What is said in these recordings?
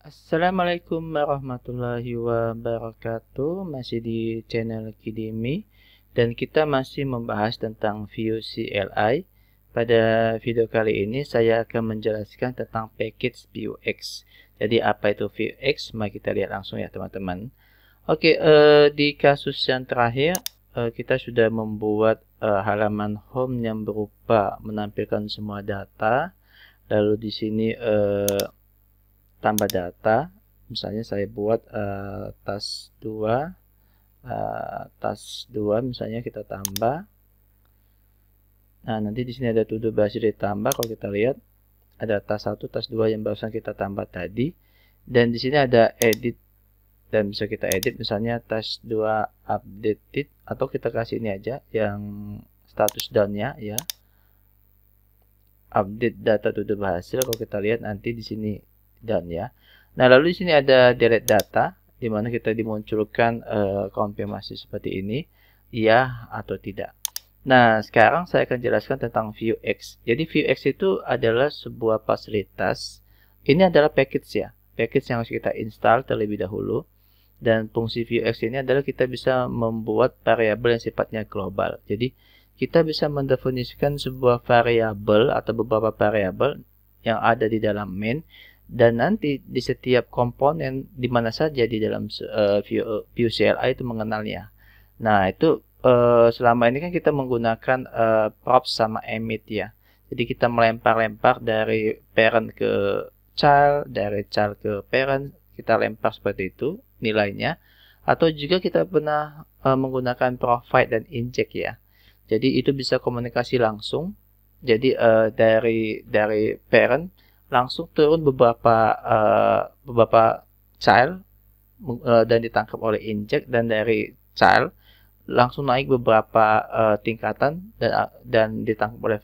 Assalamualaikum warahmatullahi wabarakatuh Masih di channel Kidimi Dan kita masih membahas tentang view CLI Pada video kali ini saya akan menjelaskan tentang package Vuex Jadi apa itu Vuex? Mari kita lihat langsung ya teman-teman Oke, eh, di kasus yang terakhir eh, Kita sudah membuat eh, halaman home yang berupa menampilkan semua data Lalu di sini eh, tambah data misalnya saya buat uh, tas 2 uh, eh, tas 2 misalnya kita tambah nah nanti di sini ada tuduh berhasil ditambah kalau kita lihat ada tas 1 tas 2 yang barusan kita tambah tadi dan di sini ada edit dan bisa kita edit misalnya tas 2 updated atau kita kasih ini aja yang status downnya ya update data tuduh berhasil kalau kita lihat nanti di sini dan ya. Nah, lalu di sini ada delete data di mana kita dimunculkan uh, konfirmasi seperti ini, iya atau tidak. Nah, sekarang saya akan jelaskan tentang Vuex. Jadi Vuex itu adalah sebuah fasilitas. Ini adalah package ya, package yang harus kita install terlebih dahulu. Dan fungsi Vuex ini adalah kita bisa membuat variabel yang sifatnya global. Jadi kita bisa mendefinisikan sebuah variabel atau beberapa variabel yang ada di dalam main dan nanti di setiap komponen di mana saja di dalam uh, view, view CLI itu mengenalnya. Nah, itu uh, selama ini kan kita menggunakan uh, props sama emit ya. Jadi kita melempar-lempar dari parent ke child, dari child ke parent, kita lempar seperti itu nilainya. Atau juga kita pernah uh, menggunakan provide dan inject ya. Jadi itu bisa komunikasi langsung. Jadi uh, dari dari parent langsung turun beberapa uh, beberapa child uh, dan ditangkap oleh inject dan dari child langsung naik beberapa uh, tingkatan dan dan ditangkap oleh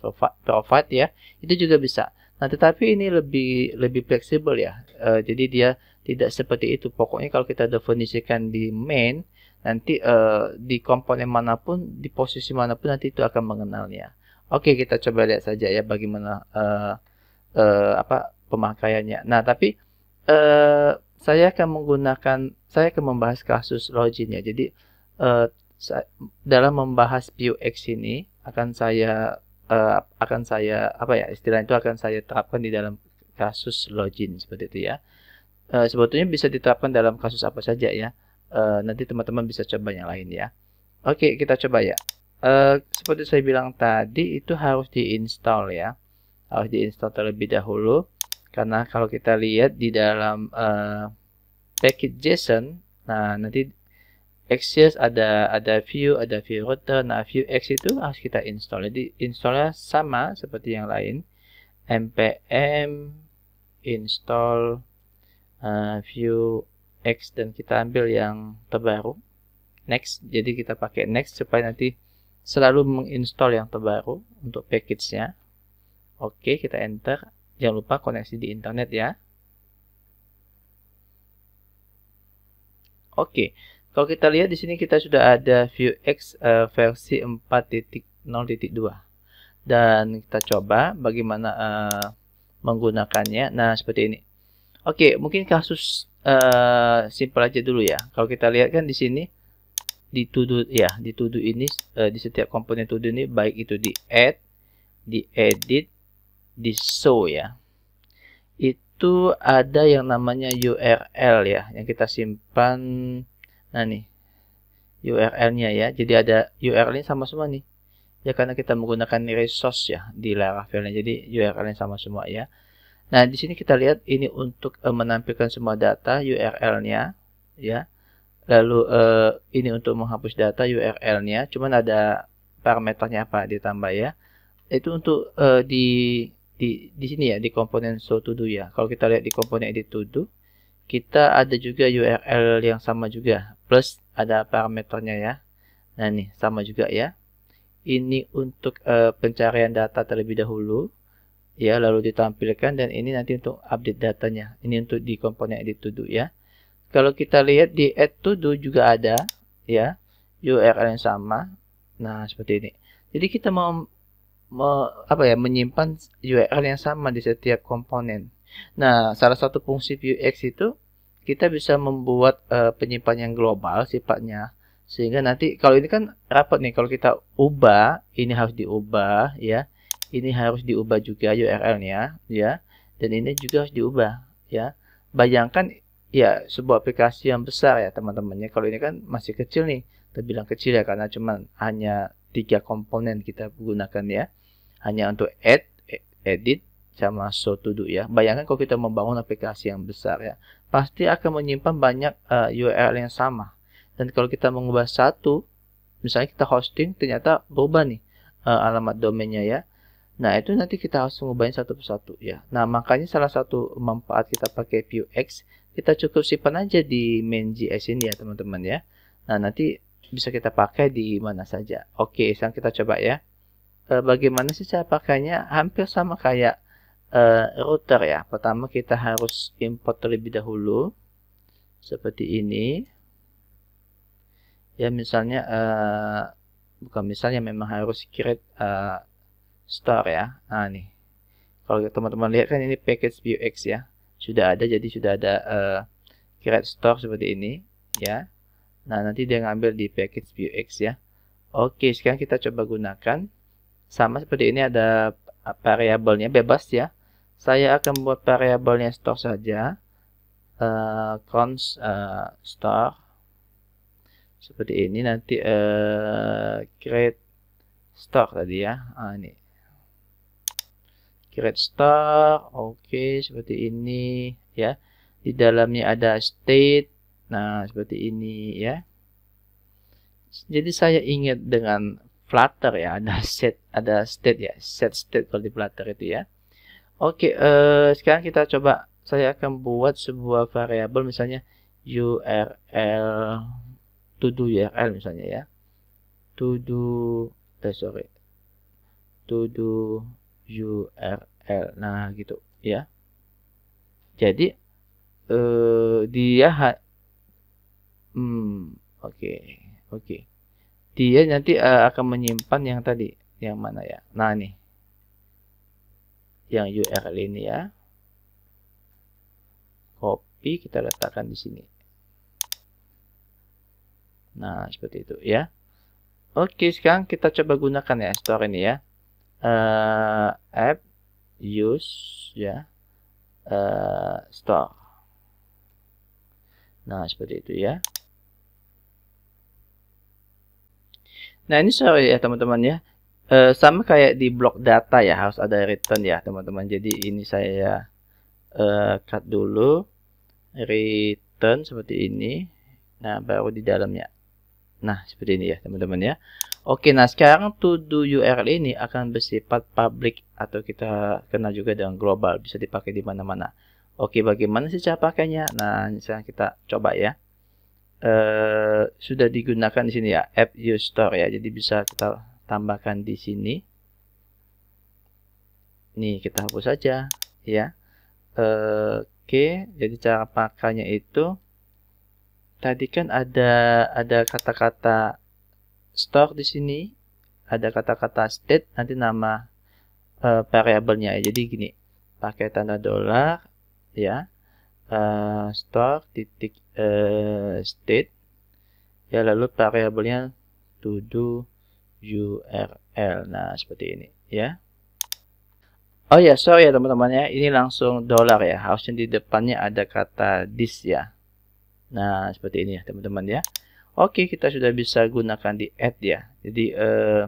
Profit ya itu juga bisa nah tetapi ini lebih lebih fleksibel ya uh, jadi dia tidak seperti itu pokoknya kalau kita definisikan di main nanti uh, di komponen manapun di posisi manapun nanti itu akan mengenalnya oke kita coba lihat saja ya bagaimana uh, uh, apa pemakaiannya. Nah, tapi uh, saya akan menggunakan saya akan membahas kasus login ya. Jadi uh, eh, saya, dalam membahas PUX ini akan saya uh, akan saya apa ya istilah itu akan saya terapkan di dalam kasus login seperti itu ya. Uh, sebetulnya bisa diterapkan dalam kasus apa saja ya. Uh, nanti teman-teman bisa coba yang lain ya. Oke, kita coba ya. Uh, seperti saya bilang tadi itu harus diinstal ya harus diinstal terlebih dahulu karena kalau kita lihat di dalam uh, package JSON nah nanti Access ada ada view, ada view router. Nah, view X itu harus kita install. Jadi installnya sama seperti yang lain. npm install uh, view X dan kita ambil yang terbaru. Next. Jadi kita pakai next supaya nanti selalu menginstall yang terbaru untuk package-nya. Oke, kita enter. Jangan lupa koneksi di internet ya. Oke, kalau kita lihat di sini kita sudah ada Vuex uh, eh, versi 4.0.2. Dan kita coba bagaimana uh, menggunakannya. Nah, seperti ini. Oke, mungkin kasus uh, simpel aja dulu ya. Kalau kita lihat kan di sini di todo ya, di todo ini uh, di setiap komponen tuduh ini baik itu di add, di edit di show ya itu ada yang namanya URL ya yang kita simpan nah nih URL-nya ya jadi ada URL-nya sama semua nih ya karena kita menggunakan resource ya di Laravel-nya jadi URL-nya sama semua ya nah di sini kita lihat ini untuk uh, menampilkan semua data URL-nya ya lalu uh, ini untuk menghapus data URL-nya cuman ada parameternya apa ditambah ya itu untuk uh, di di di sini ya di komponen show to do ya. Kalau kita lihat di komponen edit to do, kita ada juga URL yang sama juga plus ada parameternya ya. Nah nih sama juga ya. Ini untuk uh, pencarian data terlebih dahulu ya lalu ditampilkan dan ini nanti untuk update datanya. Ini untuk di komponen edit to do ya. Kalau kita lihat di add to do juga ada ya URL yang sama. Nah, seperti ini. Jadi kita mau me, apa ya menyimpan URL yang sama di setiap komponen. Nah, salah satu fungsi Vuex itu kita bisa membuat uh, eh, penyimpanan yang global sifatnya sehingga nanti kalau ini kan rapat nih kalau kita ubah ini harus diubah ya ini harus diubah juga URL-nya ya dan ini juga harus diubah ya bayangkan ya sebuah aplikasi yang besar ya teman-temannya kalau ini kan masih kecil nih terbilang kecil ya karena cuman hanya tiga komponen kita gunakan ya. Hanya untuk add, edit, sama show to do ya. Bayangkan kalau kita membangun aplikasi yang besar ya, pasti akan menyimpan banyak uh, eh, URL yang sama. Dan kalau kita mengubah satu, misalnya kita hosting ternyata berubah nih uh, alamat domainnya ya. Nah, itu nanti kita harus mengubahnya satu persatu ya. Nah, makanya salah satu manfaat kita pakai Vuex, kita cukup simpan aja di main.js ini ya, teman-teman ya. Nah, nanti bisa kita pakai di mana saja. Oke, sekarang kita coba ya. E, bagaimana sih cara pakainya? Hampir sama kayak e, router ya. Pertama kita harus import terlebih dahulu seperti ini. Ya misalnya e, bukan misalnya memang harus create e, store ya. Nah nih. Kalau teman-teman lihat kan ini package Vuex ya. Sudah ada jadi sudah ada e, create store seperti ini ya Nah, nanti dia ngambil di package Vuex ya. Oke, sekarang kita coba gunakan. Sama seperti ini ada variabelnya bebas ya. Saya akan buat variabelnya store saja. Uh, cons uh, store seperti ini nanti uh, create store tadi ya. Ah, ini. Create store. Oke, okay, seperti ini ya. Di dalamnya ada state Nah, seperti ini ya. Jadi saya ingat dengan Flutter ya, ada set ada state ya, set state kalau di Flutter itu ya. Oke, eh, sekarang kita coba saya akan buat sebuah variabel misalnya URL to do URL misalnya ya. To do eh sorry. To do URL. Nah, gitu ya. Jadi eh dia Hmm, oke, okay, oke. Okay. Dia nanti uh, akan menyimpan yang tadi, yang mana ya? Nah ini, yang URL ini ya. Copy kita letakkan di sini. Nah seperti itu ya. Oke, sekarang kita coba gunakan ya store ini ya. Uh, app use ya uh, store. Nah seperti itu ya. Nah ini sorry ya teman-teman ya. E, sama kayak di blok data ya harus ada return ya teman-teman. Jadi ini saya e, cut dulu return seperti ini. Nah baru di dalamnya. Nah seperti ini ya teman-teman ya. Oke nah sekarang to do URL ini akan bersifat public atau kita kenal juga dengan global bisa dipakai di mana-mana. Oke bagaimana sih cara pakainya? Nah sekarang kita coba ya. Eh, sudah digunakan di sini ya app Store ya. Jadi bisa kita tambahkan di sini. Nih kita hapus saja ya. Uh, Oke, okay. jadi cara pakainya itu tadi kan ada ada kata-kata store di sini, ada kata-kata state nanti nama uh, variabelnya ya. Jadi gini, pakai tanda dolar ya. Uh, store titik Eh, state ya lalu variabelnya to do URL nah seperti ini ya oh ya sorry ya teman-teman ya ini langsung dollar ya harusnya di depannya ada kata this ya nah seperti ini ya teman-teman ya oke kita sudah bisa gunakan di add ya jadi uh,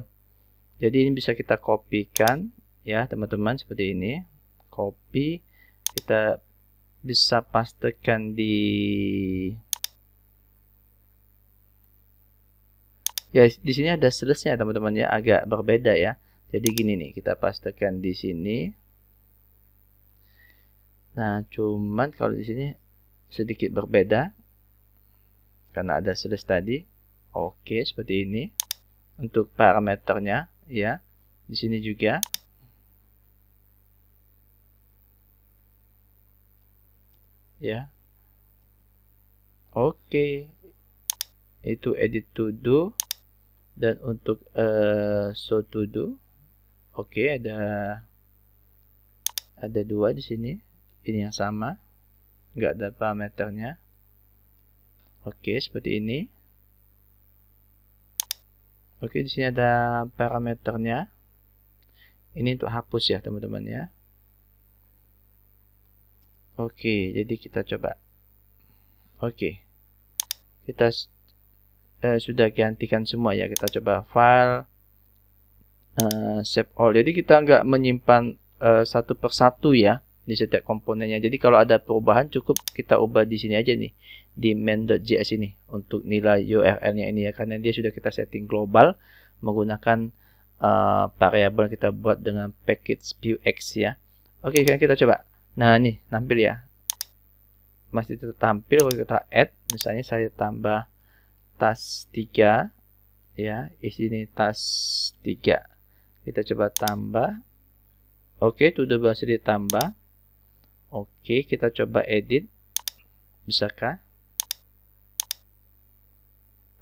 jadi ini bisa kita kopikan ya teman-teman seperti ini copy kita bisa pastikan di ya di sini ada selesnya teman-teman ya agak berbeda ya jadi gini nih kita pastikan di sini nah cuman kalau di sini sedikit berbeda karena ada seles tadi oke seperti ini untuk parameternya ya di sini juga ya oke okay. itu edit to do dan untuk uh, eh, show to do oke okay, ada ada dua di sini ini yang sama nggak ada parameternya oke okay, seperti ini oke di sini ada parameternya ini untuk hapus ya teman-teman ya Oke, jadi kita coba. Oke. Kita eh, sudah gantikan semua ya. Kita coba file eh, save all. Jadi kita nggak menyimpan eh, satu persatu ya di setiap komponennya. Jadi kalau ada perubahan cukup kita ubah di sini aja nih di main.js ini untuk nilai URL-nya ini ya karena dia sudah kita setting global menggunakan uh, variabel kita buat dengan package Vuex ya. Oke, okay, kita coba. Nah, nih tampil ya. Masih tetap tampil kalau kita add, misalnya saya tambah tas 3 ya, isi ini tas 3. Kita coba tambah. Oke, okay, sudah berhasil ditambah. Oke, okay, kita coba edit. Bisakah?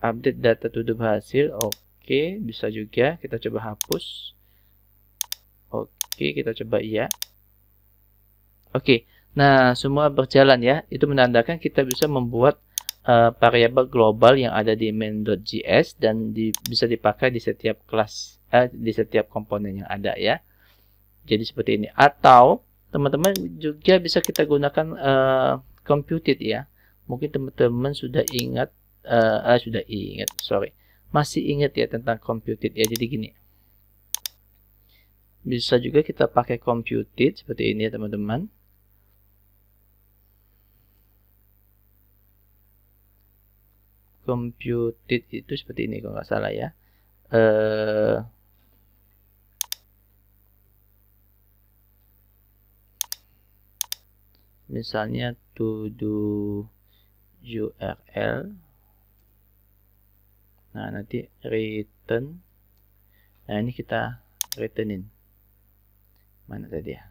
Update data sudah berhasil. Oke, okay, bisa juga. Kita coba hapus. Oke, kita coba iya. Oke, nah semua berjalan ya. Itu menandakan kita bisa membuat uh, variabel global yang ada di main.js dan di, bisa dipakai di setiap kelas, uh, di setiap komponen yang ada ya. Jadi seperti ini. Atau teman-teman juga bisa kita gunakan uh, computed ya. Mungkin teman-teman sudah ingat, uh, uh, sudah ingat, sorry, masih ingat ya tentang computed ya. Jadi gini bisa juga kita pakai computed seperti ini ya teman-teman computed itu seperti ini kalau nggak salah ya. Eh, misalnya to do URL. Er nah, nanti return. Nah, ini kita returnin. Mana tadi ya?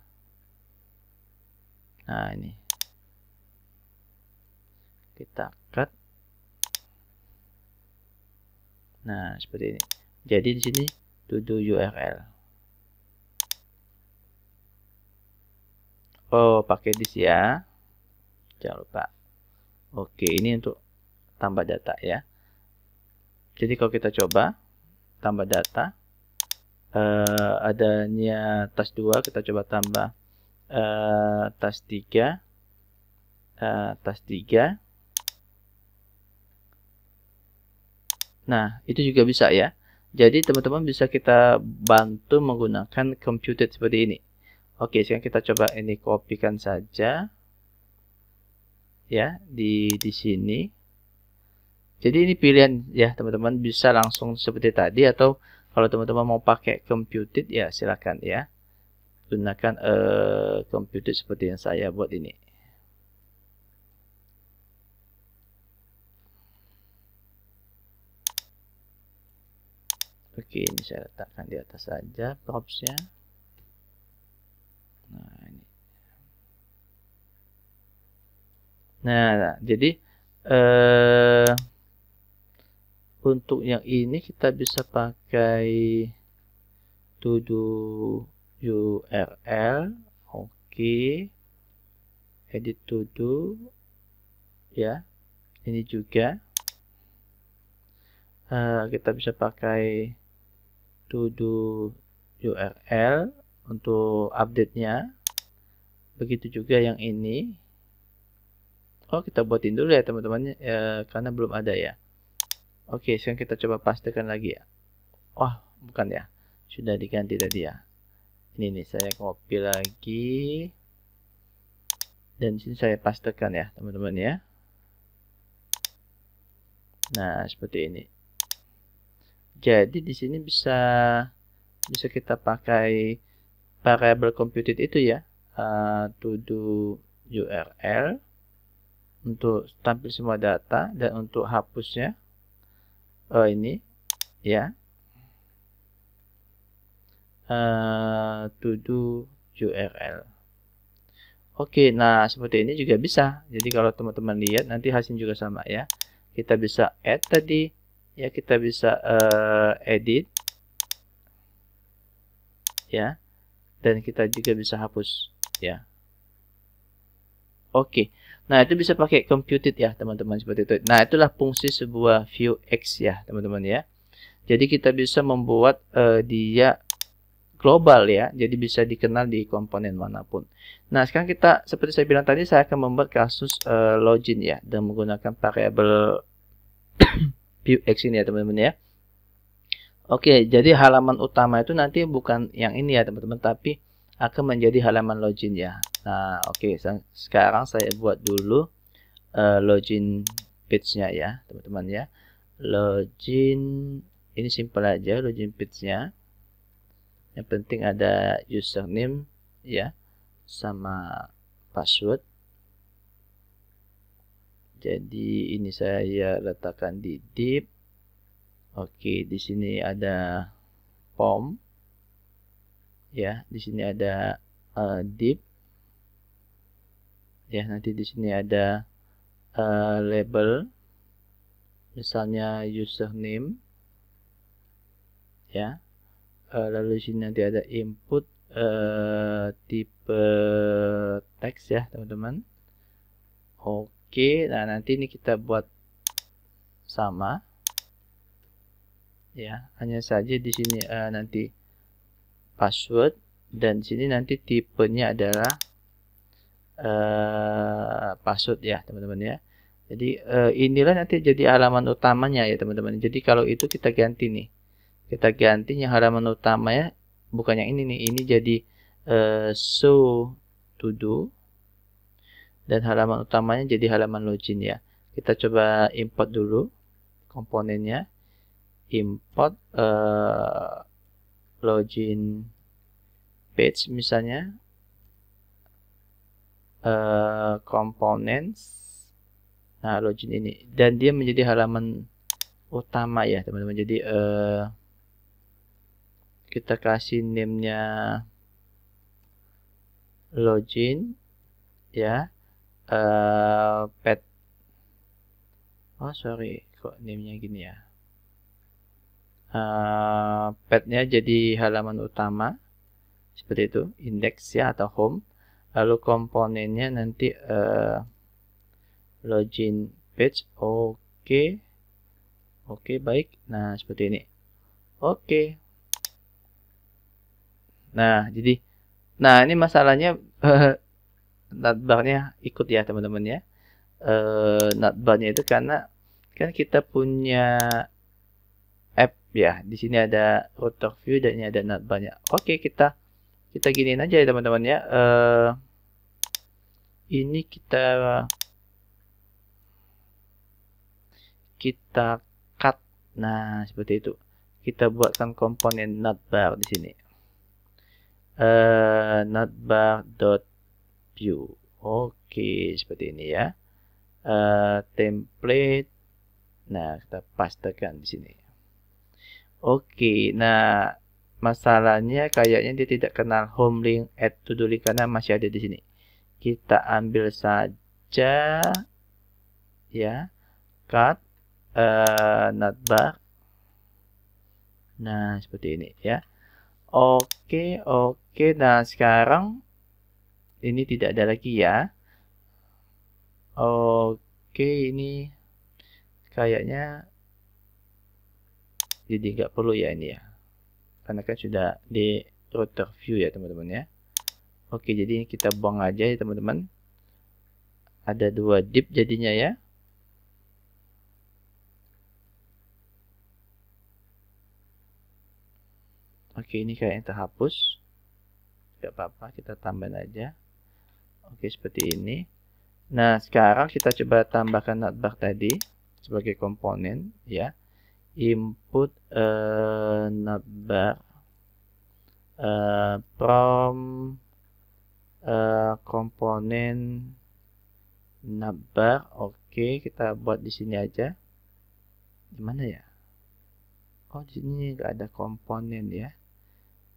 Nah, ini. Kita cut. Nah, seperti ini. Jadi di sini to-do URL. Oh, pakai this ya. Jangan lupa. Oke, ini untuk tambah data ya. Jadi kalau kita coba tambah data uh, adanya tas 2 kita coba tambah uh, tas 3 uh, eh, tas 3 Nah, itu juga bisa ya. Jadi teman-teman bisa kita bantu menggunakan computed seperti ini. Oke, sekarang kita coba ini kopikan saja. Ya, di di sini. Jadi ini pilihan ya, teman-teman bisa langsung seperti tadi atau kalau teman-teman mau pakai computed ya silakan ya. Gunakan uh, computed seperti yang saya buat ini. Oke, ini saya letakkan di atas saja propsnya. Nah, ini. Nah, nah jadi eh untuk yang ini kita bisa pakai todo URL. Oke. Okay. Edit todo ya. Ini juga. Uh, kita bisa pakai sudo url untuk update-nya. Begitu juga yang ini. Oh, kita buatin dulu ya teman-teman ya, karena belum ada ya. Oke, sekarang kita coba pastikan lagi ya. Wah, bukan ya. Sudah diganti tadi ya. Ini nih saya copy lagi. Dan sini saya pastikan ya, teman-teman ya. Nah, seperti ini. Jadi di sini bisa bisa kita pakai variable computed itu ya uh, to do URL untuk tampil semua data dan untuk hapusnya oh ini ya uh, to do URL Oke nah seperti ini juga bisa jadi kalau teman-teman lihat nanti hasilnya juga sama ya kita bisa add tadi ya kita bisa uh, edit ya dan kita juga bisa hapus ya oke okay. nah itu bisa pakai computed ya teman-teman seperti itu nah itulah fungsi sebuah view X ya teman-teman ya jadi kita bisa membuat uh, dia global ya jadi bisa dikenal di komponen manapun nah sekarang kita seperti saya bilang tadi saya akan membuat kasus uh, login ya dan menggunakan variable View X ini ya teman-teman ya. Oke, jadi halaman utama itu nanti bukan yang ini ya teman-teman, tapi akan menjadi halaman login ya. Nah, oke, sekarang saya buat dulu uh, login page-nya ya, teman-teman ya. Login ini simple aja login page-nya. Yang penting ada username ya sama password. Jadi ini saya letakkan di deep Oke, di sini ada pom Ya, di sini ada uh, eh, div. Ya, nanti di sini ada uh, label. Misalnya username. Ya. Uh, lalu di sini nanti ada input uh, tipe teks ya, teman-teman. Oke. Oke, nah nanti ini kita buat sama. Ya, hanya saja di sini uh, nanti password dan di sini nanti tipenya adalah uh, password ya, teman-teman ya. Jadi uh, inilah nanti jadi halaman utamanya ya, teman-teman. Jadi kalau itu kita ganti nih. Kita ganti yang halaman utamanya bukan yang ini nih. Ini jadi uh, show to do dan halaman utamanya jadi halaman login ya. Kita coba import dulu komponennya. Import uh, login page misalnya uh, eh, components nah login ini dan dia menjadi halaman utama ya teman-teman jadi uh, kita kasih name-nya login ya uh, pet oh sorry kok namenya gini ya uh, petnya jadi halaman utama seperti itu index ya atau home lalu komponennya nanti uh, login page oke okay. oke okay, baik nah seperti ini oke okay. nah jadi nah ini masalahnya notbarnya ikut ya teman-teman ya. Uh, eh, notbarnya itu karena kan kita punya app ya. Di sini ada router view dan ini ada notbarnya. Oke kita kita giniin aja ya teman-teman ya. Uh, ini kita kita cut. Nah seperti itu. Kita buatkan komponen notbar di sini. Uh, eh, notbar dot view. Oke, seperti ini ya. Uh, template. Nah, kita pastekan di sini. Oke, nah masalahnya kayaknya dia tidak kenal home link add to do link karena masih ada di sini. Kita ambil saja ya. Cut uh, not back. Nah, seperti ini ya. Oke, oke. Nah, sekarang ini tidak ada lagi ya oke ini kayaknya jadi nggak perlu ya ini ya karena kan sudah di router view ya teman-teman ya oke jadi kita buang aja ya teman-teman ada dua dip jadinya ya Oke, ini kayaknya terhapus. Gak apa-apa, kita tambahin aja. Oke, seperti ini. Nah, sekarang kita coba tambahkan notebook tadi sebagai komponen ya. Input uh, notebook uh, eh, from uh, eh, komponen notebook. Oke, kita buat di sini aja. Di mana ya? Oh, di sini nggak ada komponen ya.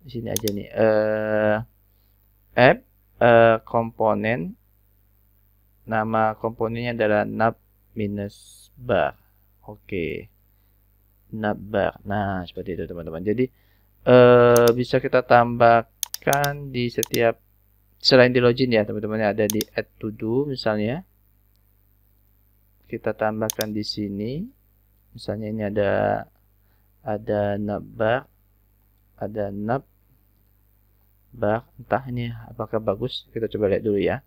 Di sini aja nih. Uh, app uh, komponen nama komponennya adalah nab minus bar. Oke. Okay. Nab bar. Nah, seperti itu teman-teman. Jadi uh, bisa kita tambahkan di setiap selain di login ya, teman-teman ada di add to do misalnya. Kita tambahkan di sini. Misalnya ini ada ada nab bar, ada nab bak entah ini apakah bagus kita coba lihat dulu ya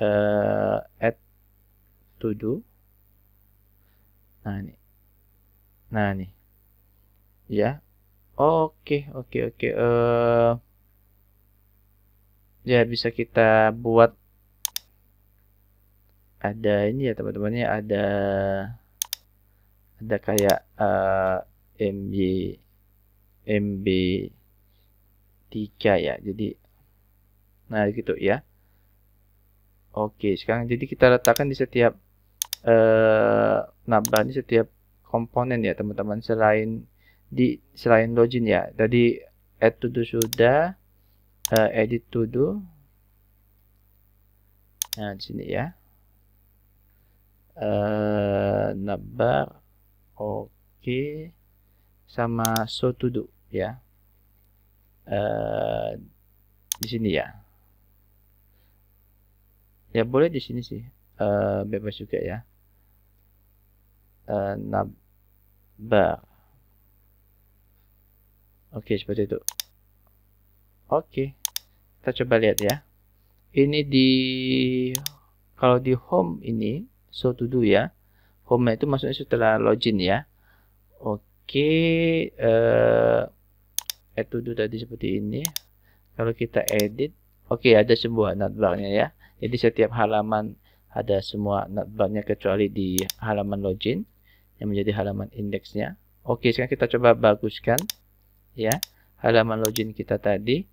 uh, add to do nah ini nah ini ya oke oke oke uh, ya bisa kita buat ada ini ya teman-temannya ada ada kayak uh, eh, MB MB tiga ya jadi nah gitu ya oke sekarang jadi kita letakkan di setiap eh, nah di setiap komponen ya teman-teman selain di selain login ya tadi add to do sudah eh, edit to do nah di sini ya eh, nabar oke okay. sama so to do ya Eh, di sini ya ya boleh di sini sih uh, bebas juga ya uh, nabar oke okay, seperti itu oke okay. kita coba lihat ya ini di kalau di home ini so to do ya home itu maksudnya setelah login ya oke okay, add to do tadi seperti ini kalau kita edit oke okay, ada semua notbarnya ya jadi setiap halaman ada semua notbarnya kecuali di halaman login yang menjadi halaman indeksnya oke okay, sekarang kita coba baguskan ya halaman login kita tadi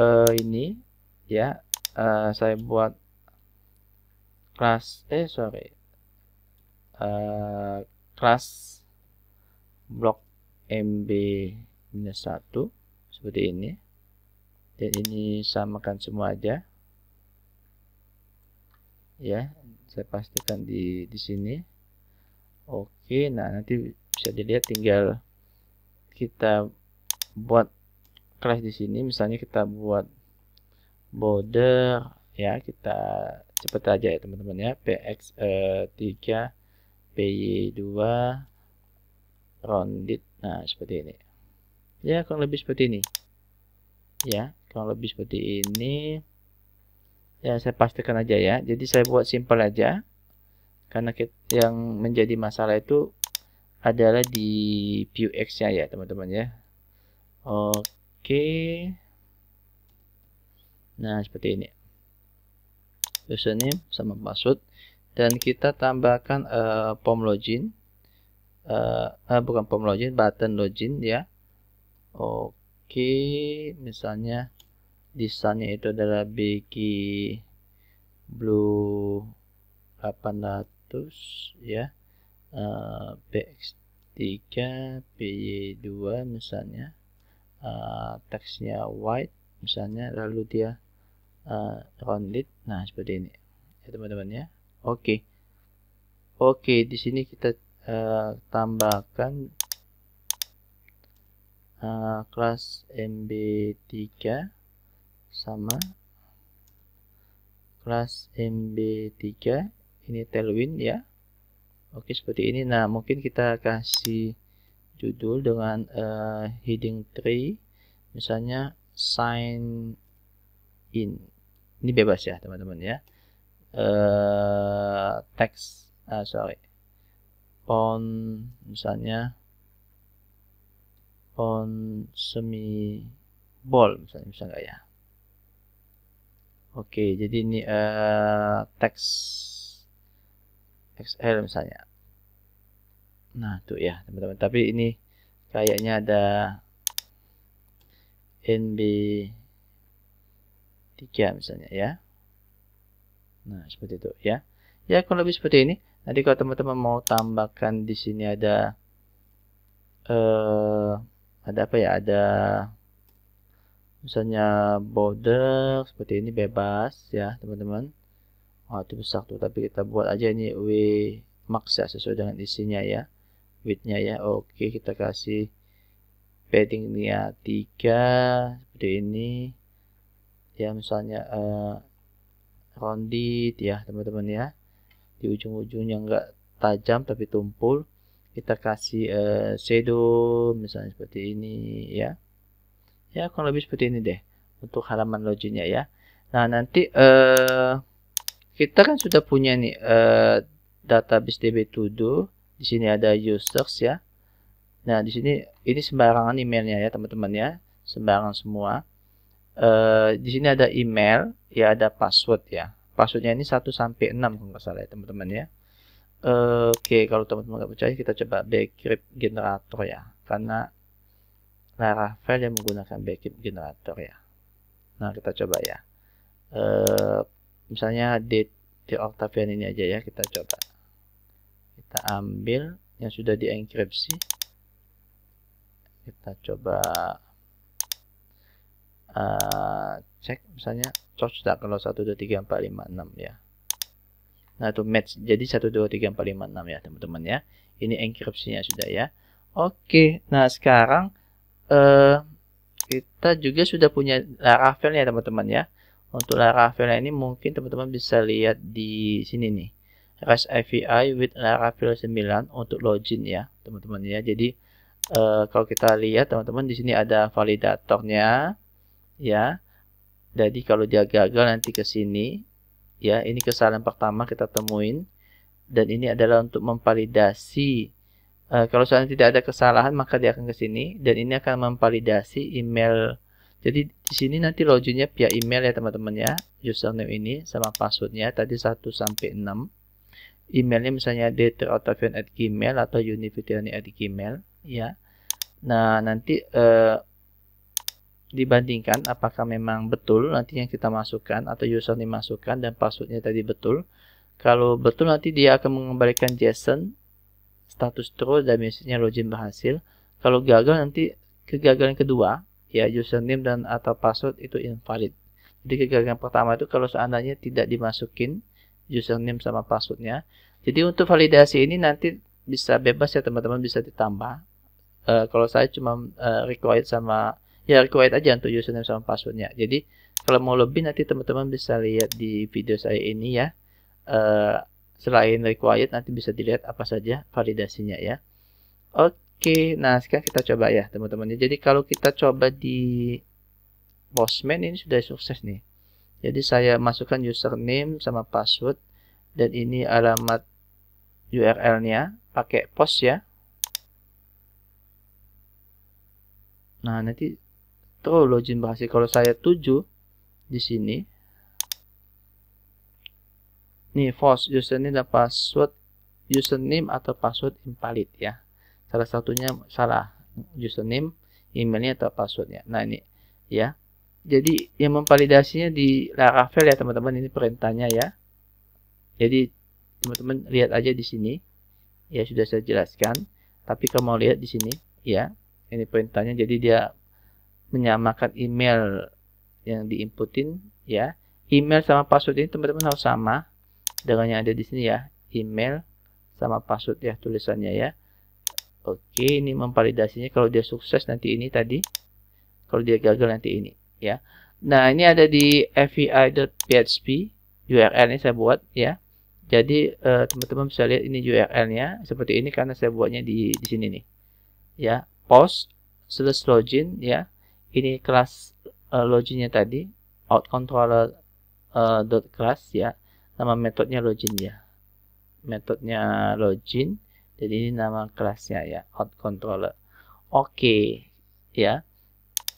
uh, ini ya uh, saya buat kelas eh sorry uh, eh, blok mb minus satu seperti ini dan ini samakan semua aja ya saya pastikan di di sini oke nah nanti bisa dilihat tinggal kita buat kelas di sini misalnya kita buat border ya kita cepet aja ya teman-teman ya px eh, 3 py 2 rounded nah seperti ini ya kurang lebih seperti ini ya kurang lebih seperti ini ya saya pastikan aja ya jadi saya buat simpel aja karena yang menjadi masalah itu adalah di X nya ya teman-teman ya oke nah seperti ini username sama password dan kita tambahkan uh, form login uh, uh, bukan form login button login ya oke misalnya desainnya itu adalah BG blue 800 ya uh, BX3 PY2 misalnya uh, teksnya white misalnya lalu dia uh, rounded nah seperti ini ya teman-teman ya oke okay. oke okay, di sini kita uh, tambahkan Eh, kelas MB3 sama kelas MB3 ini tailwind ya Oke seperti ini nah mungkin kita kasih judul dengan uh, heading tree misalnya sign in ini bebas ya teman-teman ya uh, text uh, sorry font misalnya on semi ball misalnya bisa nggak ya oke jadi ini uh, teks XL misalnya nah tuh ya teman-teman tapi ini kayaknya ada NB 3 misalnya ya nah seperti itu ya ya kalau lebih seperti ini nanti kalau teman-teman mau tambahkan di sini ada eh uh, ada apa ya ada misalnya border seperti ini bebas ya teman-teman oh itu besar tuh tapi kita buat aja ini w max ya sesuai dengan isinya ya widthnya ya oke kita kasih padding ini ya 3 seperti ini ya misalnya uh, rounded ya teman-teman ya di ujung-ujungnya enggak tajam tapi tumpul kita kasih uh, shadow misalnya seperti ini ya ya kurang lebih seperti ini deh untuk halaman loginnya ya nah nanti uh, kita kan sudah punya nih uh, database db2do di sini ada users ya nah di sini ini sembarangan emailnya ya teman-teman ya sembarangan semua uh, di sini ada email ya ada password ya passwordnya ini 1 sampai 6 kalau nggak salah ya teman-teman ya Uh, Oke, okay, kalau teman-teman nggak percaya kita coba backrip generator ya, karena Laravel yang menggunakan backrip generator ya. Nah kita coba ya. Uh, misalnya di, di Octavian ini aja ya kita coba. Kita ambil yang sudah dienkripsi. Kita coba uh, cek misalnya kalau 1, 2, 3, 4, 5, 6 ya satu nah, match. Jadi 1 2 3 4 5 6 ya, teman-teman ya. Ini enkripsinya sudah ya. Oke. Nah, sekarang eh kita juga sudah punya Laravel ya, teman-teman ya. Untuk Laravel ini mungkin teman-teman bisa lihat di sini nih. REST API with Laravel 9 untuk login ya, teman-teman ya. Jadi eh, kalau kita lihat teman-teman di sini ada validatornya ya. Jadi kalau dia gagal nanti ke sini ya ini kesalahan pertama kita temuin dan ini adalah untuk memvalidasi uh, kalau soalnya tidak ada kesalahan maka dia akan ke sini dan ini akan memvalidasi email jadi di sini nanti loginnya via email ya teman-teman ya username ini sama passwordnya tadi 1 sampai 6 emailnya misalnya deterotavion at gmail atau univitiani at gmail ya nah nanti uh, dibandingkan apakah memang betul nanti yang kita masukkan atau user dimasukkan dan passwordnya tadi betul. Kalau betul nanti dia akan mengembalikan JSON status true dan message-nya login berhasil. Kalau gagal nanti kegagalan kedua ya username dan atau password itu invalid. Jadi kegagalan pertama itu kalau seandainya tidak dimasukin username sama passwordnya. Jadi untuk validasi ini nanti bisa bebas ya teman-teman bisa ditambah. Uh, kalau saya cuma uh, eh, required sama ya request aja untuk username sama passwordnya jadi kalau mau lebih nanti teman-teman bisa lihat di video saya ini ya uh, selain required nanti bisa dilihat apa saja validasinya ya oke nah sekarang kita coba ya teman-teman ya. jadi kalau kita coba di postman ini sudah sukses nih jadi saya masukkan username sama password dan ini alamat URL-nya pakai post ya. Nah, nanti Tuh login berhasil. Kalau saya 7 di sini. Nih false username dan password username atau password invalid ya. Salah satunya salah username, emailnya atau passwordnya. Nah ini ya. Jadi yang memvalidasinya di Laravel ya teman-teman ini perintahnya ya. Jadi teman-teman lihat aja di sini. Ya sudah saya jelaskan. Tapi kalau mau lihat di sini ya. Ini perintahnya jadi dia menyamakan email yang diinputin ya. Email sama password ini teman-teman harus sama dengan yang ada di sini ya. Email sama password ya tulisannya ya. Oke, ini memvalidasinya kalau dia sukses nanti ini tadi. Kalau dia gagal nanti ini ya. Nah, ini ada di fvi.php url ini saya buat ya. Jadi eh, teman-teman eh, bisa lihat ini URL-nya seperti ini karena saya buatnya di di sini nih. Ya, post slash login ya ini kelas uh, loginnya tadi out uh, eh, dot class ya nama metodenya login ya metodenya login jadi ini nama kelasnya ya out controller oke okay, ya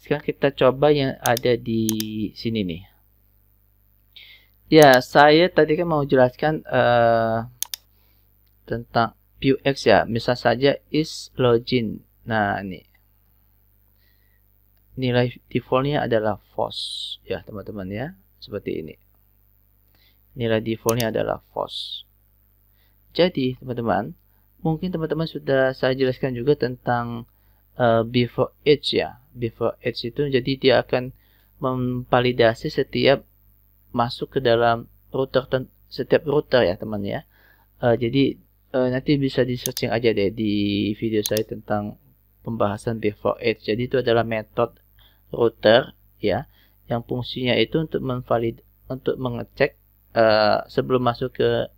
sekarang kita coba yang ada di sini nih ya saya tadi kan mau jelaskan uh, tentang X ya misal saja is login nah ini nilai defaultnya adalah false ya teman-teman ya seperti ini nilai defaultnya adalah false jadi teman-teman mungkin teman-teman sudah saya jelaskan juga tentang uh, before each ya before each itu jadi dia akan memvalidasi setiap masuk ke dalam router setiap router ya teman ya uh, jadi uh, nanti bisa di searching aja deh di video saya tentang pembahasan before each jadi itu adalah metode router ya yang fungsinya itu untuk memvalid untuk mengecek uh, sebelum masuk ke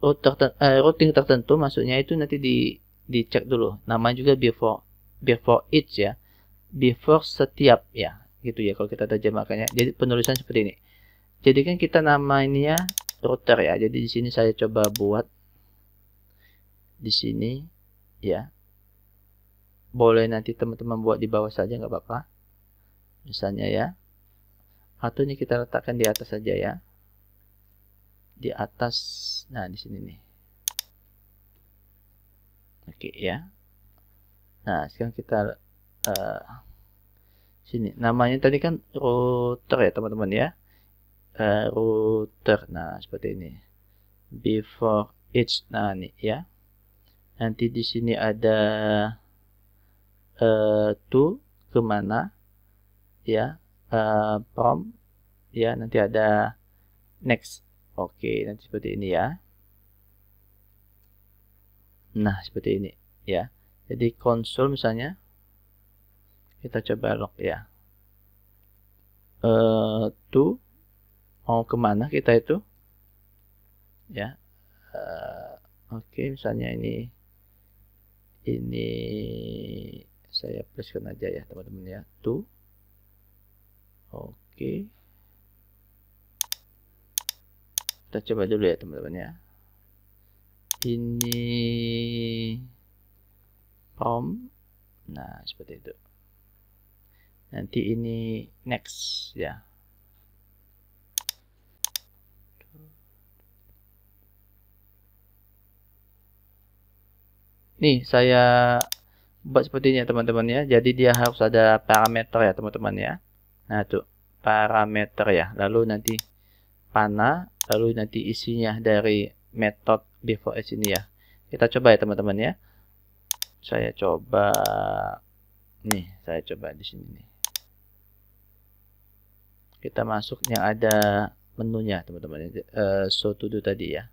router uh, routing tertentu maksudnya itu nanti di dicek dulu Nama juga before before each ya before setiap ya gitu ya kalau kita terjemahkannya jadi penulisan seperti ini jadi kan kita namanya router ya jadi di sini saya coba buat di sini ya boleh nanti teman-teman buat di bawah saja nggak apa-apa misalnya ya atau ini kita letakkan di atas saja ya di atas nah di sini nih oke ya nah sekarang kita uh, sini namanya tadi kan router ya teman-teman ya uh, router nah seperti ini before each nah ini ya nanti di sini ada uh, to kemana ya uh, eh, prom ya nanti ada next oke okay, nanti seperti ini ya nah seperti ini ya jadi konsol misalnya kita coba log ya uh, to mau kemana kita itu ya uh, oke okay, misalnya ini ini saya pluskan aja ya teman-teman ya to Oke. Kita coba dulu ya teman-teman ya. Ini pom. Nah, seperti itu. Nanti ini next ya. Nih, saya buat seperti ini ya teman-teman ya. Jadi dia harus ada parameter ya teman-teman ya. Nah, tuh parameter ya. Lalu nanti panah lalu nanti isinya dari method before s ini ya. Kita coba ya teman-teman ya. Saya coba nih, saya coba di sini nih. Kita masuk yang ada menunya teman-teman. Uh, eh, so to do tadi ya.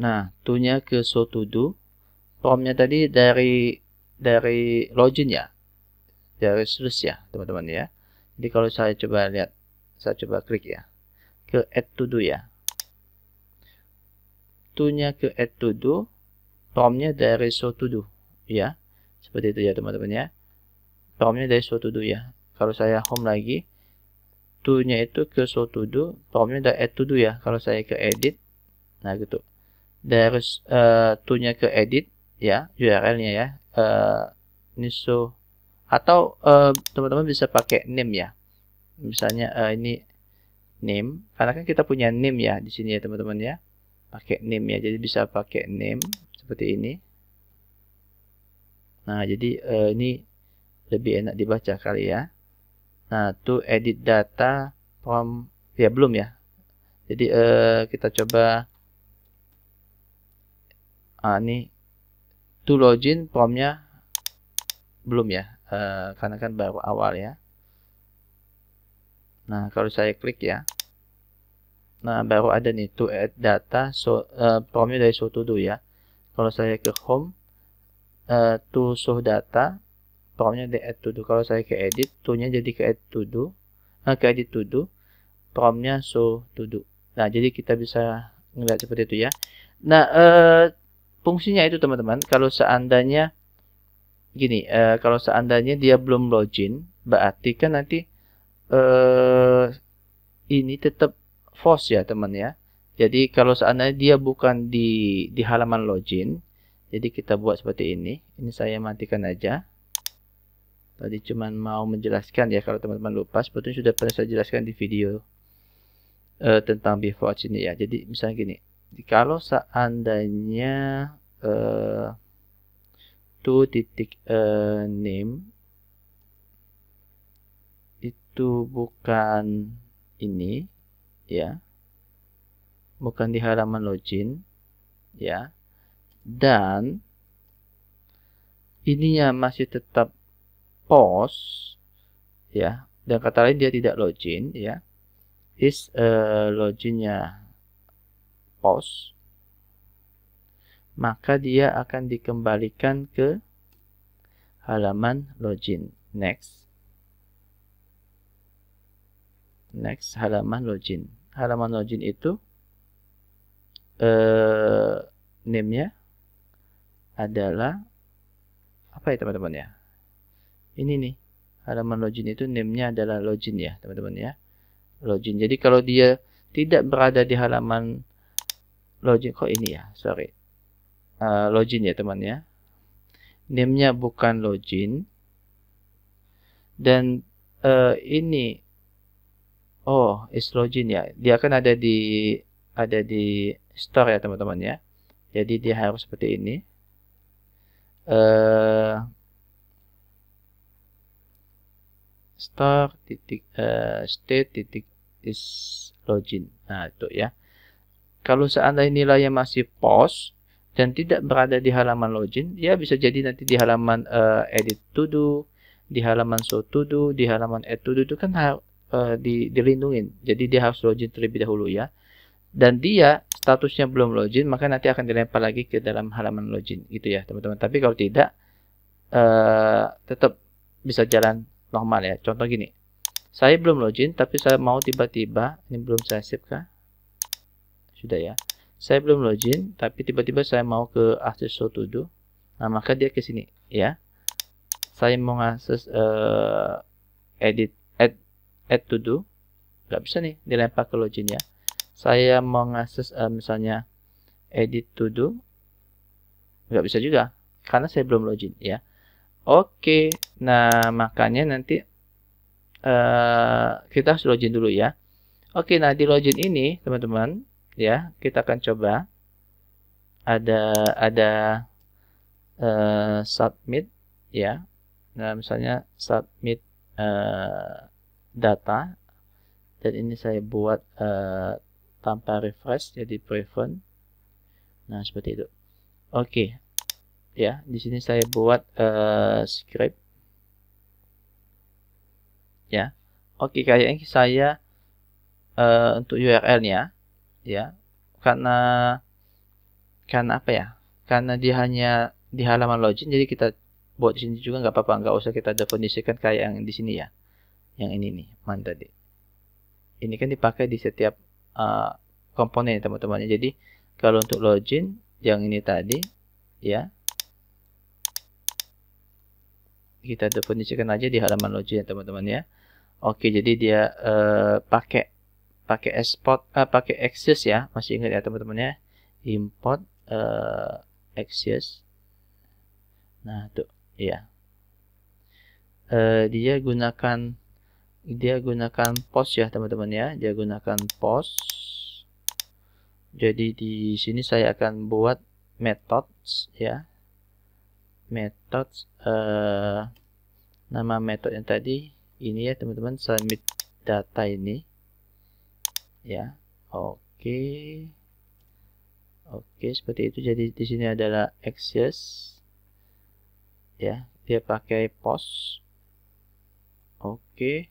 Nah, tunya ke so to do. Formnya tadi dari dari login ya dari source ya teman-teman ya jadi kalau saya coba lihat saya coba klik ya ke add to do ya tunya ke add to do promnya dari so to do ya seperti itu ya teman-teman ya promnya dari so to do ya kalau saya home lagi to-nya itu ke so to do, promnya dari add to do ya. Kalau saya ke edit, nah gitu. Dari uh, to-nya ke edit, ya URL-nya ya uh, eh, niso atau eh, teman-teman uh, bisa pakai name ya misalnya uh, ini name karena kan kita punya name ya di sini ya teman-teman ya pakai name ya jadi bisa pakai name seperti ini nah jadi uh, ini lebih enak dibaca kali ya nah to edit data from ya belum ya jadi uh, kita coba ah ini to login promnya belum ya uh, karena kan baru awal ya nah kalau saya klik ya nah baru ada nih to add data so uh, promnya dari so to do ya kalau saya ke home uh, to show data promnya di add to do kalau saya ke edit to nya jadi ke add to do nah, ke edit to do promnya show to do nah jadi kita bisa ngeliat seperti itu ya nah uh, fungsinya itu teman-teman kalau seandainya gini uh, kalau seandainya dia belum login berarti kan nanti uh, ini tetap false ya teman ya jadi kalau seandainya dia bukan di di halaman login jadi kita buat seperti ini ini saya matikan aja tadi cuman mau menjelaskan ya kalau teman-teman lupa sebetulnya sudah pernah saya jelaskan di video uh, tentang before ini ya jadi misalnya gini kalau seandainya uh, titik eh, name itu bukan ini ya bukan di halaman login ya dan ininya masih tetap post ya dan kata lain dia tidak login ya is uh, loginnya pos, maka dia akan dikembalikan ke halaman login. Next. Next, halaman login. Halaman login itu eh, name-nya adalah apa ya teman-teman ya? Ini nih, halaman login itu name-nya adalah login ya teman-teman ya. Login. Jadi kalau dia tidak berada di halaman login kok oh, ini ya sorry uh, login ya teman ya name bukan login dan uh, ini oh is login ya dia akan ada di ada di store ya teman-teman ya jadi dia harus seperti ini uh, store titik uh, state titik is login nah itu ya kalau seandainya nilainya masih pos dan tidak berada di halaman login, ya bisa jadi nanti di halaman uh, edit to do, di halaman show to do, di halaman add to do itu kan uh, di, dilindungi. Jadi dia harus login terlebih dahulu ya. Dan dia statusnya belum login, maka nanti akan dilempar lagi ke dalam halaman login gitu ya, teman-teman. Tapi kalau tidak uh, tetap bisa jalan normal ya. Contoh gini. Saya belum login tapi saya mau tiba-tiba ini belum saya save kah? Sudah ya. Saya belum login, tapi tiba-tiba saya mau ke akses todo do. Nah, maka dia ke sini, ya. Saya mau akses uh, edit add, add to do. Nggak bisa nih, dilempar ke login ya. Saya mau akses uh, misalnya edit to do. Nggak bisa juga, karena saya belum login ya. Oke, nah makanya nanti uh, kita harus login dulu ya. Oke, nah di login ini teman-teman ya kita akan coba ada ada uh, submit ya nah misalnya submit uh, data dan ini saya buat uh, tanpa refresh jadi prevent nah seperti itu oke okay. ya di sini saya buat uh, script ya oke okay, kayaknya saya uh, untuk URL-nya ya karena karena apa ya karena dia hanya di halaman login jadi kita buat di sini juga nggak apa-apa nggak usah kita definisikan kayak yang di sini ya yang ini nih mana tadi ini kan dipakai di setiap uh, komponen teman temannya jadi kalau untuk login yang ini tadi ya kita definisikan aja di halaman login ya, teman-teman ya oke jadi dia uh, pakai pakai export uh, pakai access ya masih ingat ya teman-teman ya import uh, eh, access nah tuh ya uh, dia gunakan dia gunakan post ya teman-teman ya dia gunakan post jadi di sini saya akan buat methods ya methods uh, nama method yang tadi ini ya teman-teman submit data ini ya oke oke seperti itu jadi di sini adalah access ya dia pakai post oke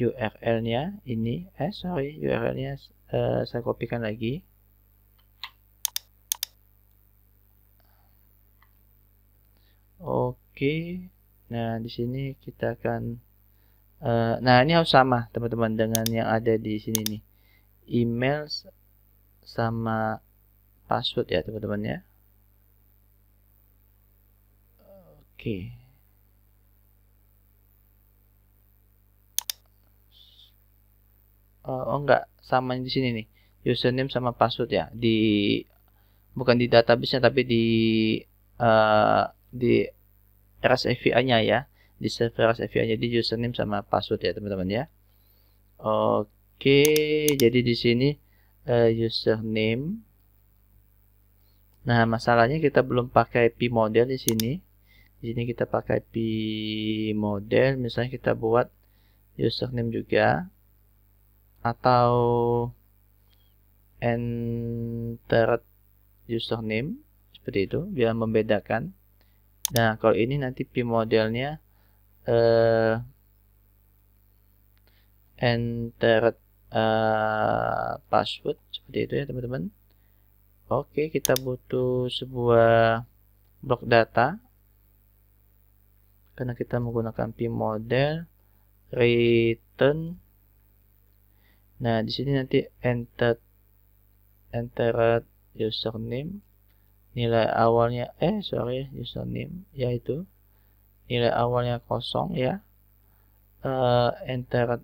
URL-nya ini eh sorry URL-nya uh, eh, saya kopikan lagi oke nah di sini kita akan uh, nah ini harus sama teman-teman dengan yang ada di sini nih email sama password ya teman-teman ya oke okay. Eh, oh enggak sama di sini nih username sama password ya di bukan di database-nya tapi di uh, di rsa nya ya di server SFIA jadi username sama password ya teman-teman ya oke jadi di sini uh, username nah masalahnya kita belum pakai p model di sini di sini kita pakai p model misalnya kita buat username juga atau enter username seperti itu biar membedakan nah kalau ini nanti p modelnya uh, enter uh, password seperti itu ya teman-teman oke kita butuh sebuah blok data karena kita menggunakan pi model return nah di sini nanti enter enter username nilai awalnya eh sorry username yaitu nilai awalnya kosong ya uh, enter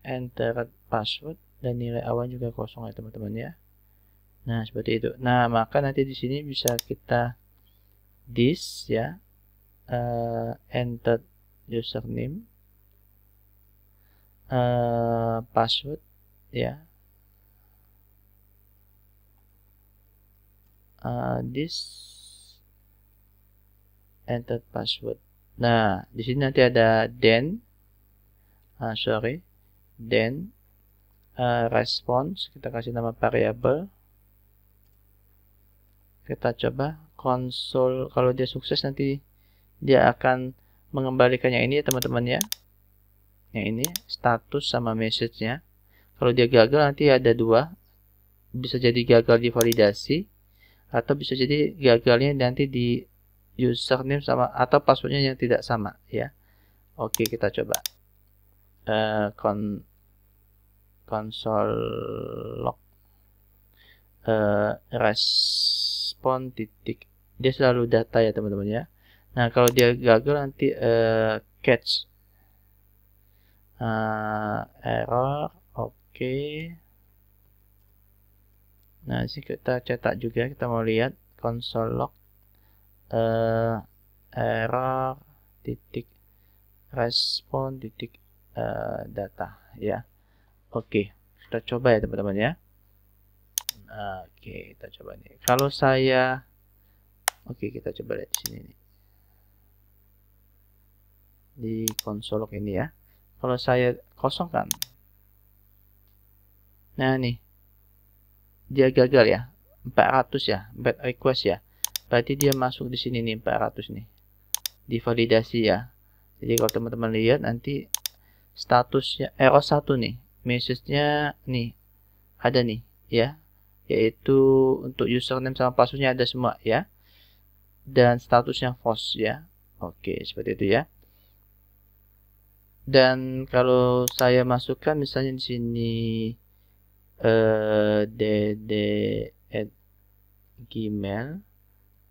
enter password dan nilai awal juga kosong ya teman-teman ya nah seperti itu nah maka nanti di sini bisa kita this ya uh, enter username uh, password ya uh, this entered password. Nah, di sini nanti ada then, uh, sorry, then uh, response, kita kasih nama variable. Kita coba console. kalau dia sukses nanti dia akan mengembalikannya ini ya teman-teman ya. Yang ini status sama message-nya. Kalau dia gagal nanti ada dua, bisa jadi gagal di validasi atau bisa jadi gagalnya nanti di username sama atau passwordnya yang tidak sama ya oke kita coba uh, eh, console log uh, respon titik dia selalu data ya teman-teman ya nah kalau dia gagal nanti uh, catch uh, error oke okay. nah sih kita cetak juga kita mau lihat console log uh, error titik respon titik uh, data ya oke okay. kita coba ya teman-teman ya oke okay, kita coba nih kalau saya oke okay, kita coba lihat di sini nih di konsol ini ya kalau saya kosongkan nah nih dia gagal ya 400 ya bad request ya berarti dia masuk di sini nih 400 nih divalidasi ya jadi kalau teman-teman lihat nanti statusnya error eh, oh, satu nih message-nya nih ada nih ya yaitu untuk username sama passwordnya ada semua ya dan statusnya false ya oke seperti itu ya dan kalau saya masukkan misalnya di sini eh uh, dd at gmail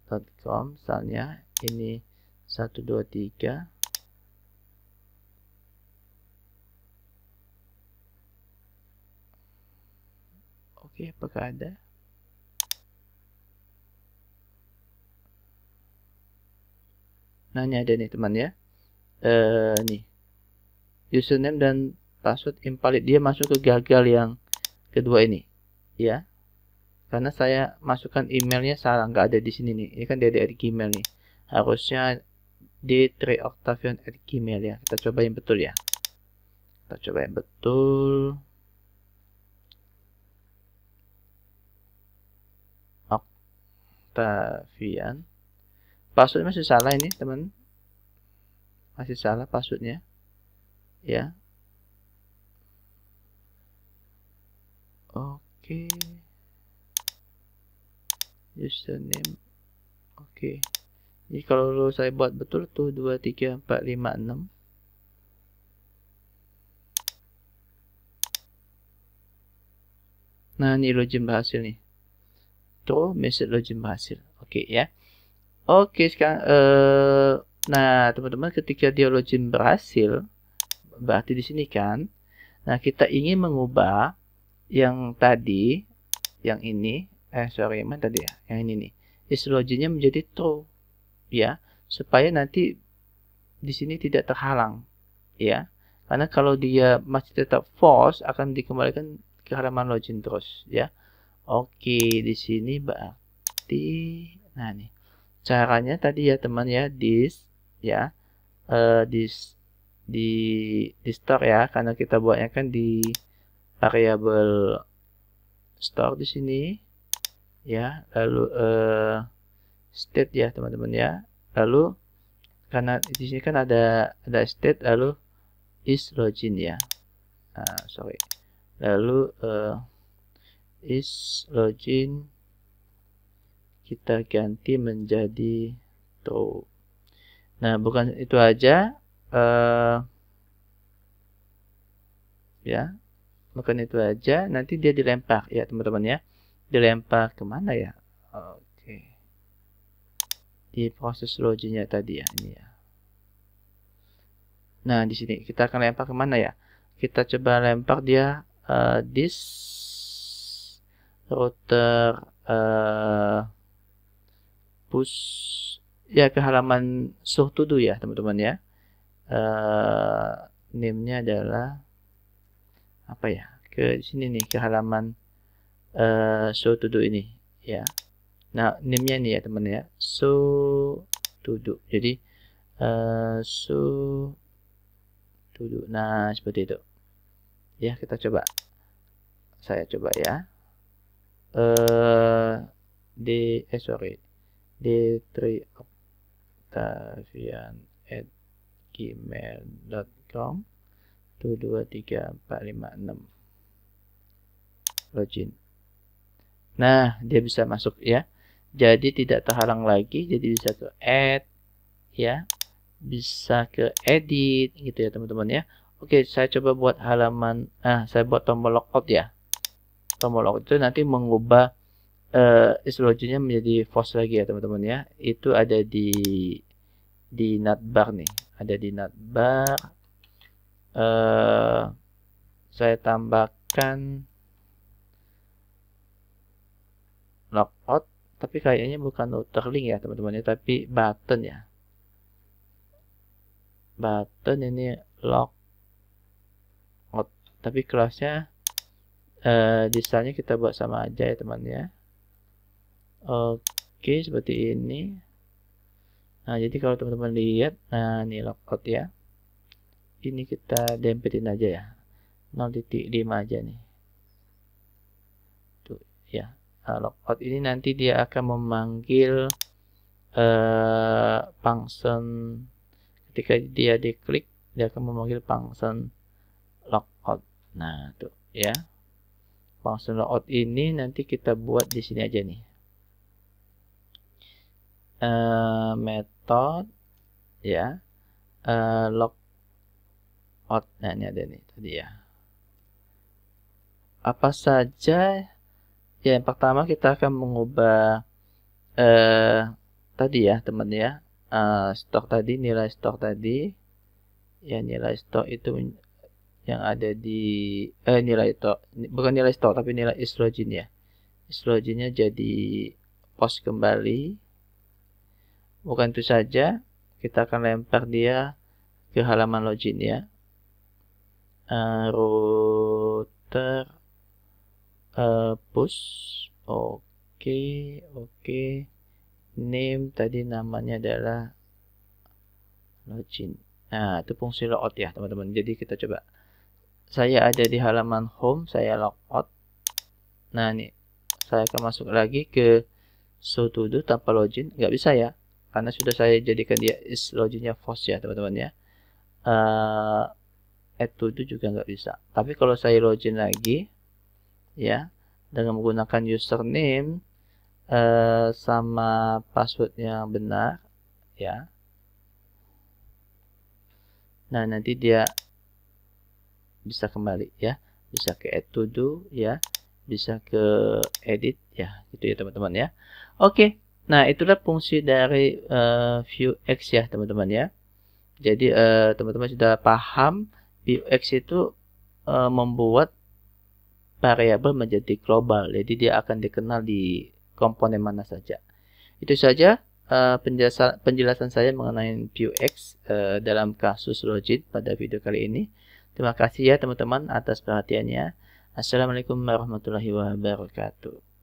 com misalnya ini 123 Oke, apakah ada? nanya ada nih teman ya. Eh, nih. Username dan password invalid. Dia masuk ke gagal yang kedua ini. Ya karena saya masukkan emailnya salah nggak ada di sini nih ini kan dari gmail nih harusnya di 3 octavian at gmail ya kita coba yang betul ya kita coba yang betul octavian password masih salah ini teman masih salah passwordnya ya oke okay username oke okay. jadi kalau lo saya buat betul tuh 2 3 4 5 6 Nah, ini login berhasil nih. Tuh, message login berhasil. Oke okay, ya. Oke, okay, sekarang uh, nah, teman-teman ketika dia login berhasil berarti di sini kan. Nah, kita ingin mengubah yang tadi yang ini eh sorry mana tadi ya yang ini nih is loginnya menjadi true ya supaya nanti di sini tidak terhalang ya karena kalau dia masih tetap false akan dikembalikan ke halaman login terus ya oke di sini berarti nah nih caranya tadi ya teman ya this ya uh, eh, this di di store ya karena kita buatnya kan di variabel store di sini ya lalu uh, state ya teman-teman ya lalu karena di sini kan ada ada state lalu is login ya nah, sorry lalu uh, is login kita ganti menjadi to nah bukan itu aja uh, ya bukan itu aja nanti dia dilempar ya teman-teman ya dilempar kemana ya oke di proses loginya tadi ya ini ya nah di sini kita akan lempar kemana ya kita coba lempar dia uh, eh, this router uh, eh, push ya ke halaman sur to ya teman-teman ya uh, name-nya adalah apa ya ke sini nih ke halaman uh, show to do ini ya nah name-nya ini ya teman ya so to do jadi uh, so to do nah seperti itu ya kita coba saya coba ya uh, d eh sorry d3 octavian at gmail.com enam login Nah, dia bisa masuk ya. Jadi tidak terhalang lagi, jadi bisa ke add ya. Bisa ke edit gitu ya, teman-teman ya. Oke, saya coba buat halaman ah saya buat tombol logout ya. Tombol logout itu nanti mengubah uh, istilahnya menjadi false lagi ya, teman-teman ya. Itu ada di di navbar nih, ada di navbar eh saya tambahkan Lockout tapi kayaknya bukan link ya teman-teman ya tapi button ya button ini lock out tapi kelasnya eh, desainnya kita buat sama aja ya teman ya oke seperti ini nah jadi kalau teman-teman lihat nah ini lockout ya ini kita dempetin aja ya 0.5 aja nih tuh ya uh, nah, lockout ini nanti dia akan memanggil uh, function ketika dia diklik dia akan memanggil function logout. nah tuh ya function logout ini nanti kita buat di sini aja nih uh, method ya uh, eh, lockout nah ini ada nih tadi ya apa saja Ya, yang pertama kita akan mengubah eh tadi ya, teman ya. Uh, stok tadi, nilai stok tadi. Ya, nilai stok itu yang ada di eh nilai stok, bukan nilai stok tapi nilai islogin ya. Islogennya jadi pos kembali. Bukan itu saja, kita akan lempar dia ke halaman login ya. Uh, router uh, push oke okay, oke okay. name tadi namanya adalah login nah itu fungsi logout ya teman-teman jadi kita coba saya ada di halaman home saya logout nah ini saya akan masuk lagi ke so to tanpa login nggak bisa ya karena sudah saya jadikan dia is loginnya false ya teman-teman ya uh, eh, add to do juga nggak bisa tapi kalau saya login lagi ya dengan menggunakan username uh, sama password yang benar ya nah nanti dia bisa kembali ya bisa ke add to do ya bisa ke edit ya gitu ya teman-teman ya oke nah itulah fungsi dari uh, view X ya teman-teman ya jadi eh, teman-teman uh, sudah paham view X itu uh, membuat variabel menjadi global. Jadi dia akan dikenal di komponen mana saja. Itu saja uh, eh, penjelasan, penjelasan saya mengenai Vuex uh, eh, dalam kasus logit pada video kali ini. Terima kasih ya teman-teman atas perhatiannya. Assalamualaikum warahmatullahi wabarakatuh.